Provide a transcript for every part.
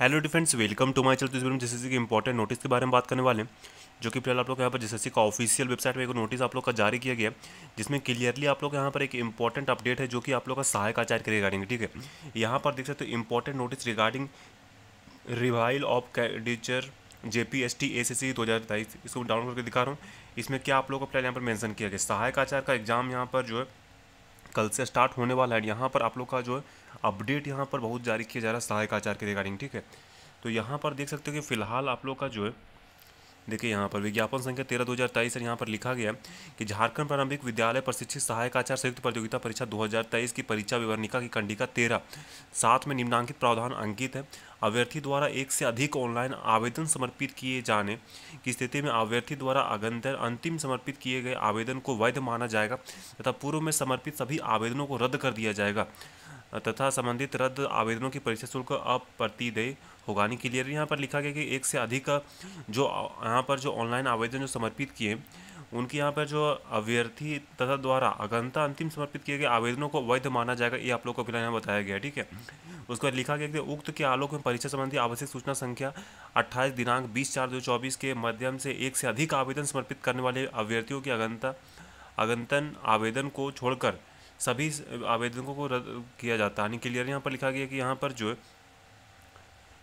hello friends welcome to my channel तो इस video में के इंपॉर्टेंट नोटिस के बारे में बात करने वाले हैं जो कि फिलहाल आप लोग यहाँ पर जेसीसी का ऑफिशियल वेबसाइट पे एक नोटिस आप लोग का जारी किया गया जिसमें क्लियरली आप लोग यहाँ पर एक इंपॉर्टेंट अपडेट है जो कि आप लोग का सहायक आचार्य के रिगार्डिंग ठीक है यहाँ पर देख सकते हो important important notice regarding revival of candidature J P S T S S C दो हज़ार तेईस इसको डाउनलोड करके दिखा रहा हूँ इसमें क्या आप लोग का प्लान यहाँ पर मैंसन किया गया सहायक आचार्य का एग्जाम यहाँ पर जो है कल से स्टार्ट होने वाला है यहाँ पर आप लोग का जो है अपडेट यहाँ पर बहुत जारी किया जा रहा है सहायक आचार के रिगार्डिंग ठीक है तो यहाँ पर देख सकते हो कि फ़िलहाल आप लोग का जो है देखिए यहाँ पर विज्ञापन संख्या तेरह दो हज़ार तेईस और यहाँ पर लिखा गया कि झारखंड प्रारंभिक विद्यालय प्रशिक्षित सहायक आचार्य संयुक्त प्रतियोगिता परीक्षा 2023 की परीक्षा विवरणिका की कंडिका तेरह साथ में निम्नांकित प्रावधान अंकित है अभ्यर्थी द्वारा एक से अधिक ऑनलाइन आवेदन समर्पित किए जाने की स्थिति में अभ्यर्थी द्वारा अगंतर अंतिम समर्पित किए गए आवेदन को वैध माना जाएगा तथा पूर्व में समर्पित सभी आवेदनों को रद्द कर दिया जाएगा तथा संबंधित रद्द आवेदनों की परीक्षा शुल्क अप्रतिदेय होगा नहीं क्लियर यहाँ पर लिखा गया कि एक से अधिक जो यहाँ पर जो ऑनलाइन आवेदन जो समर्पित किए उनके यहाँ पर जो अभ्यर्थी तथा द्वारा अगनता अंतिम समर्पित किए गए आवेदनों को वैध माना जाएगा ये आप लोग को फिलहाल यहाँ बताया गया ठीक है उसके बाद लिखा गया कि उक्त के आलोक में परीक्षा संबंधी आवश्यक सूचना संख्या 28 दिनांक 20 चार दो चौबीस के माध्यम से एक से अधिक आवेदन समर्पित करने वाले अभ्यर्थियों की अगनता अगंतन आवेदन को छोड़कर सभी आवेदकों को रद्द किया जाता है यानी क्लियर यहाँ पर लिखा गया कि यहाँ पर जो है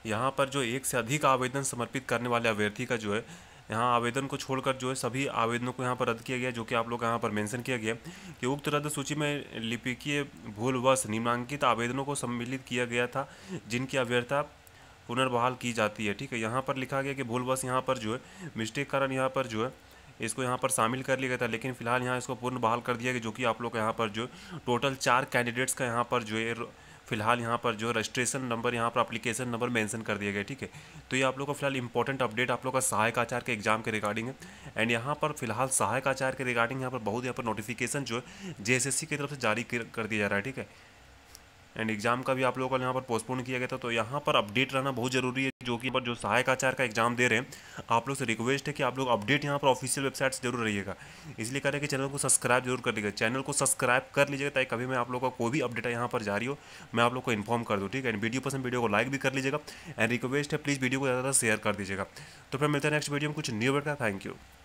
यहाँ पर जो एक से अधिक आवेदन समर्पित करने वाले अभ्यर्थी का जो है यहाँ आवेदन को छोड़कर जो है सभी आवेदनों को यहाँ पर रद्द किया गया जो कि आप लोग यहाँ पर मेंशन किया गया कि उक्त रद्द सूची में लिपिकीय भूलवश निम्नांकित आवेदनों को सम्मिलित किया गया था जिनकी अभ्यर्था पुनर्बहाल की जाती है ठीक है यहाँ पर लिखा गया कि भूलवश यहाँ पर जो है मिस्टेक कारण यहाँ पर जो है इसको यहाँ पर शामिल कर लिया गया था लेकिन फिलहाल यहाँ इसको पूर्ण बहाल कर दिया गया जो कि आप लोग यहाँ पर जो टोटल चार कैंडिडेट्स का यहाँ पर जो है फिलहाल यहाँ पर जो रजिस्ट्रेशन नंबर यहाँ पर अप्लीकेशन नंबर मेंशन कर दिया गया ठीक है तो ये आप लोग का फिलहाल इंपॉर्टेंट अपडेट आप लोग का सहायक आचार के एग्जाम के रिगार्डिंग है एंड यहाँ पर फिलहाल सहायक आचार के रिगार्डिंग यहाँ पर बहुत यहाँ पर नोटिफिकेशन जो है जे की तरफ से जारी कर दिया जा रहा है ठीक है एंड एग्ज़ाम का भी आप लोगों का यहाँ पर पोस्टपोन किया गया था तो यहाँ पर अपडेट रहना बहुत ज़रूरी है जो कि पर जो सहायक आचार्य का एग्जाम दे रहे हैं आप लोग से रिक्वेस्ट है कि आप लोग अपडेट यहाँ पर ऑफिशियल वेबसाइट जरूर रहिएगा इसलिए कह रहे हैं कि चैनल को सब्सक्राइब जरूर कर लीजिएगा चैनल को सब्सक्राइब कर लीजिएगा ताकि कभी मैं आप लोग का कोई भी अपडेट यहाँ पर जारी हो मैं आप लोग को इन्फॉर्म कर दूँ ठीक है एंड वीडियो पसंद वीडियो को लाइक भी कर लीजिएगा एंड रिक्वेस्ट है प्लीज़ वीडियो को ज़्यादा शेयर कर दीजिएगा तो फिर मिलता है नेक्स्ट वीडियो में कुछ न्यू अपडेट का थैंक यू